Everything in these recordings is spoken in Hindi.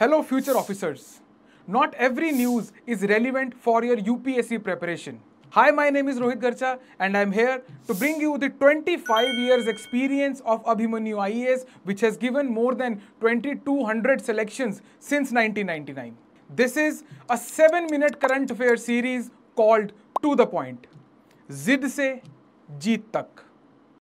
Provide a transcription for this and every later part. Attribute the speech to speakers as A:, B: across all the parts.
A: Hello future officers not every news is relevant for your U P S C preparation hi my name is Rohit Garcha and I am here to bring you the twenty five years experience of Abhimanyu I S which has given more than twenty two hundred selection since nineteen ninety nine this is a seven minute current affair series called to the point जिद
B: से जीत तक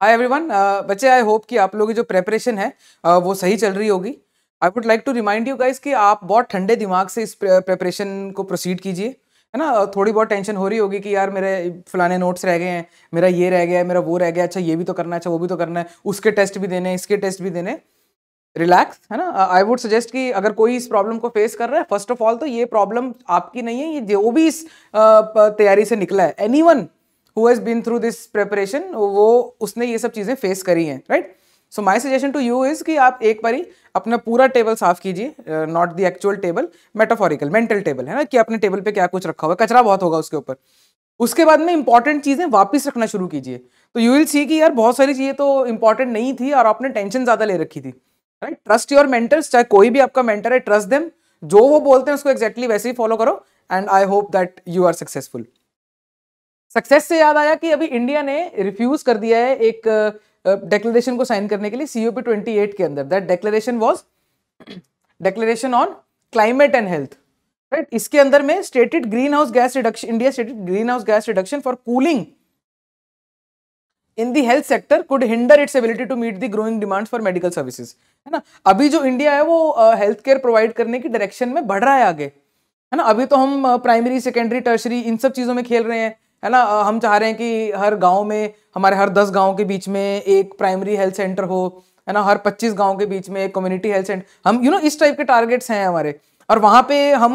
B: हाई एवरी वन बच्चे आई होप कि आप लोगों की जो प्रेपरेशन है uh, वो सही चल रही होगी I would like to remind you guys कि आप बहुत ठंडे दिमाग से इस प्रेपरेशन को प्रोसीड कीजिए है ना थोड़ी बहुत टेंशन हो रही होगी कि यार मेरे फलाने नोट्स रह गए हैं मेरा ये रह गया है मेरा वो रह गया अच्छा ये भी तो करना है अच्छा वो भी तो करना है उसके टेस्ट भी देने इसके टेस्ट भी देने रिलैक्स है ना आई वुड सजेस्ट कि अगर कोई इस प्रॉब्लम को फेस कर रहा है फर्स्ट ऑफ ऑल तो ये प्रॉब्लम आपकी नहीं है ये जो भी इस तैयारी से निकला है anyone who's been been through this preparation वो उसने ये सब चीज़ें फेस करी हैं right right? So my suggestion to you is कि आप एक बारी अपना पूरा टेबल साफ कीजिए not the actual table metaphorical mental table है ना कि अपने टेबल पे क्या कुछ रखा हुआ है कचरा बहुत होगा उसके ऊपर उसके बाद में इंपॉर्टेंट चीज़ें वापस रखना शुरू कीजिए तो यू विल सी कि यार बहुत सारी चीज़ें तो इंपॉर्टेंट नहीं थी और आपने टेंशन ज़्यादा ले रखी थी राइट ट्रस्ट योर मेंटर्स चाहे कोई भी आपका मेंटर है ट्रस्ट देम जो वो बोलते हैं उसको एक्जैक्टली exactly वैसे ही फॉलो करो and I hope that you are successful success से याद आया कि अभी इंडिया ने रिफ्यूज कर दिया है एक डिक्लेरेशन को साइन करने के लिए पी ट्वेंटी एट के अंदर that declaration was declaration on climate and health right इसके अंदर में stated greenhouse gas reduction India stated greenhouse gas reduction for cooling in the health sector could hinder its ability to meet the growing demand for medical services है ना अभी जो इंडिया है वो हेल्थ केयर प्रोवाइड करने की डायरेक्शन में बढ़ रहा है आगे है ना अभी तो हम प्राइमरी सेकेंडरी टर्सरी इन सब चीज़ों में खेल रहे हैं है ना हम चाह रहे हैं कि हर गांव में हमारे हर दस गाँव के बीच में एक प्राइमरी हेल्थ सेंटर हो है ना हर पच्चीस गाँव के बीच में एक कम्युनिटी हेल्थ सेंटर हम यू नो इस टाइप के टारगेट्स हैं हमारे और वहाँ पे हम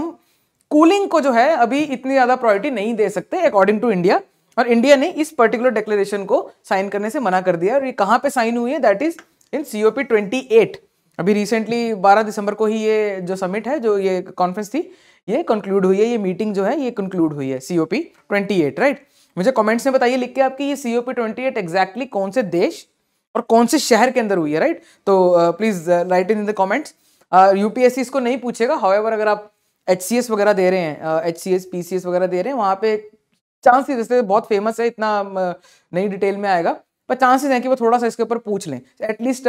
B: कूलिंग को जो है अभी इतनी ज़्यादा प्रायोरिटी नहीं दे सकते अकॉर्डिंग टू इंडिया और इंडिया ने इस पर्टिकुलर डिक्लेरेशन को साइन करने से मना कर दिया और ये कहाँ पे साइन हुई है that is in C O P twenty eight अभी रिसेंटली 12 दिसंबर को ही ये जो समिट है जो ये कॉन्फ्रेंस थी ये कंक्लूड हुई है ये मीटिंग जो है ये कंक्लूड हुई है C O P twenty eight right मुझे कमेंट्स में बताइए लिख के आपकी ये C O P twenty eight exactly कौन से देश और कौन से शहर के अंदर हुई है राइट तो please write in the comments UPSC इसको नहीं पूछेगा हाउएवर अगर आप एच सी एस वगैरह दे रहे हैं H C S S P C वगैरह दे रहे हैं वहाँ पे चांसेस जैसे बहुत फेमस है इतना uh, नई डिटेल में आएगा पर चांसेस हैं कि वो थोड़ा सा इसके ऊपर पूछ लें एटलीस्ट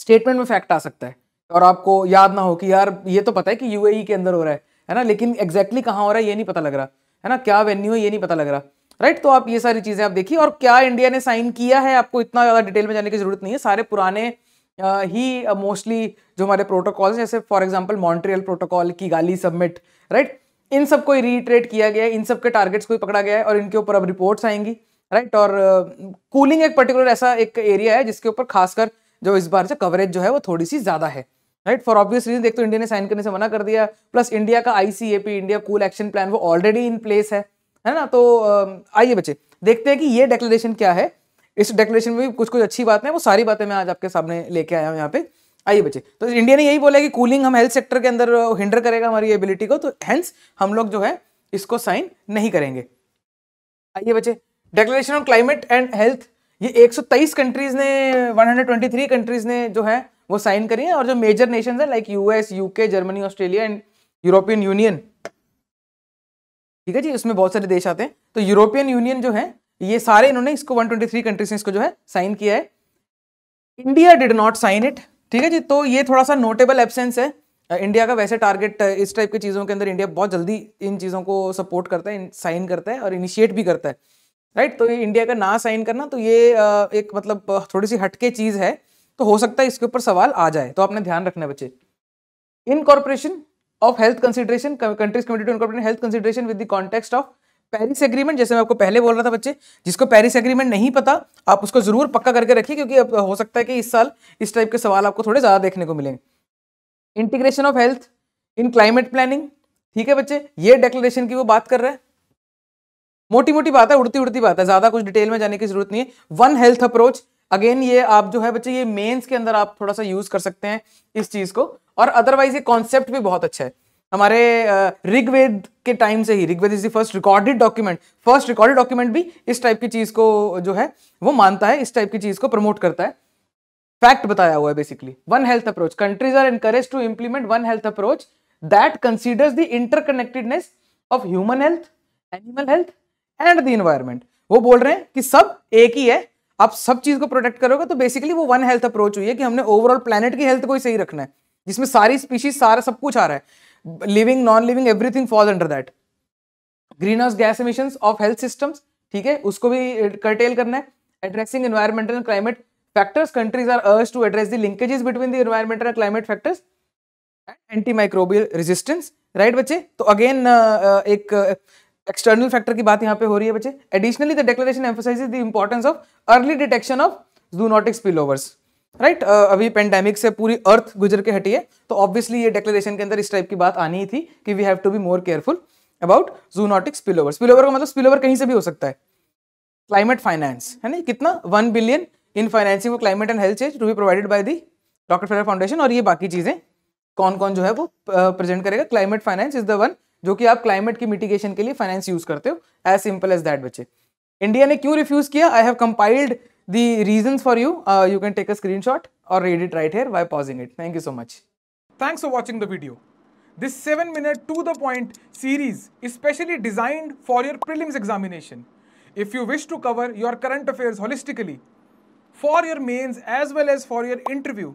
B: स्टेटमेंट uh, में फैक्ट आ सकता है और आपको याद ना हो कि यार ये तो पता है कि यूएई e के अंदर हो रहा है है ना लेकिन एग्जैक्टली exactly कहाँ हो रहा है ये नहीं पता लग रहा है ना क्या वेन्यू है ये नहीं पता लग रहा राइट right? तो आप ये सारी चीज़ें आप देखिए और क्या इंडिया ने साइन किया है आपको इतना ज़्यादा डिटेल में जाने की जरूरत नहीं है सारे पुराने ही मोस्टली जो हमारे प्रोटोकॉल जैसे फॉर एग्जाम्पल मॉन्ट्रियल प्रोटोकॉल की गाली सबमिट राइट इन सब को रीट्रेट किया गया इन सब के टारगेट्स को पकड़ा गया है और इनके ऊपर अब रिपोर्ट्स आएंगी राइट और कूलिंग uh, एक पर्टिकुलर ऐसा एक एरिया है जिसके ऊपर खासकर जो इस बार जो कवरेज जो है वो थोड़ी सी ज़्यादा है राइट फॉर ऑब्वियस रीजन देख तो इंडिया ने साइन करने से मना कर दिया प्लस इंडिया का ICAP India cool action plan वो ऑलरेडी इन प्लेस है है ना तो um, आइए बच्चे देखते हैं कि ये डेक्लेरेशन क्या है इस डेक्लेरेशन में भी कुछ कुछ अच्छी बातें हैं वो सारी बातें मैं आज आपके सामने लेके आया हूँ यहाँ पे आइए बच्चे तो इंडिया ने यही बोला कि कूलिंग हम हेल्थ सेक्टर के अंदर हिंडर uh, करेगा हमारी एबिलिटी को तो हेंस हम लोग जो है इसको साइन नहीं करेंगे आइए बच्चे declaration on climate and health ये 123 कंट्रीज ने 123 कंट्रीज ने जो है वो साइन करी है और जो मेजर नेशन है like US UK Germany Australia and European Union ठीक है जी उसमें बहुत सारे देश आते हैं तो यूरोपियन यूनियन जो है ये सारे इन्होंने इसको 123 कंट्रीज ने इसको जो है साइन किया है India did not sign it ठीक है जी तो ये थोड़ा सा नोटेबल एबसेंस है इंडिया का वैसे टारगेट इस टाइप की चीज़ों के अंदर इंडिया बहुत जल्दी इन चीज़ों को सपोर्ट करता है साइन करता है और इनिशिएट भी करता है राइट तो ये इंडिया का ना साइन करना तो ये एक मतलब थोड़ी सी हटके चीज़ है तो हो सकता है इसके ऊपर सवाल आ जाए तो आपने ध्यान रखना बच्चे incorporation of health consideration countries committed to in health consideration with the context of Paris agreement जैसे मैं आपको पहले बोल रहा था बच्चे जिसको पेरिस एग्रीमेंट नहीं पता आप उसको जरूर पक्का करके रखिए क्योंकि हो सकता है कि इस साल इस टाइप के सवाल आपको थोड़े ज़्यादा देखने को मिलेंगे integration of health in climate planning ठीक है बच्चे ये डेक्लेरेशन की वो बात कर रहे हैं मोटी मोटी बात है उड़ती उड़ती बात है ज़्यादा कुछ डिटेल में जाने की जरूरत नहीं है वन हेल्थ अप्रोच अगेन ये आप जो है बच्चे ये मेंस के अंदर आप थोड़ा सा यूज कर सकते हैं इस चीज को और अदरवाइज ये कॉन्सेप्ट भी बहुत अच्छा है हमारे ऋग्वेद के टाइम से ही Rigveda is the first recorded document first recorded document भी इस टाइप की चीज को जो है वो मानता है इस टाइप की चीज को प्रमोट करता है फैक्ट बताया हुआ है basically one health approach countries are encourage to implement one health approach that considers the interconnectedness of human health animal health and the environment वो बोल रहे हैं कि सब एक ही है आप सब चीज को प्रोटेक्ट करोगे तो बेसिकली वो वन हेल्थ अप्रोच हुई है कि हमने ओवरऑल प्लानट की हेल्थ को ही सही रखना है जिसमें सारी स्पीशीज सारा सब कुछ आ रहा है living non living everything fall under that greenhouse gas emission of health system ठीक है उसको भी कर्टेल करना है addressing environmental climate factors countries are urged to address linkages between between the environmental and climate factors and antimicrobial right बच्चे तो अगेन uh, uh, एक एक्सटर्नल फैक्टर की बात यहाँ पे हो रही है बच्चे additionally the declaration emphasises the importance of early detection of zoonotic spillovers right अभी पेंडेमिक से पूरी अर्थ गुजर के हटी है तो ऑब्वियसली ये डेक्लेरेशन के अंदर इस टाइप की बात आनी ही थी कि we have to be more careful about zoonotic spillover spillover का मतलब स्पिल ओवर कहीं से भी हो सकता है क्लाइमेट फाइनेंस है ना कितना one billion in financing of climate and health change to be provided by the doctor Fera foundation और ये बाकी चीज़ें कौन कौन जो है वो प्रेजेंट uh, करेगा climate finance is the one जो कि आप क्लाइमेट की मिटिगेशन के लिए फाइनेंस यूज करते हो एज सिंपल एज दैट बच्चे इंडिया ने क्यों रिफ्यूज किया I have compiled the reason for you you can take a screen shot और read it right here why pausing it thank you so much thanks for watching the video this seven minute to the
A: point series specially designed for your prelims examination if you wish to cover your current affair holistically for your mains as well as for your interview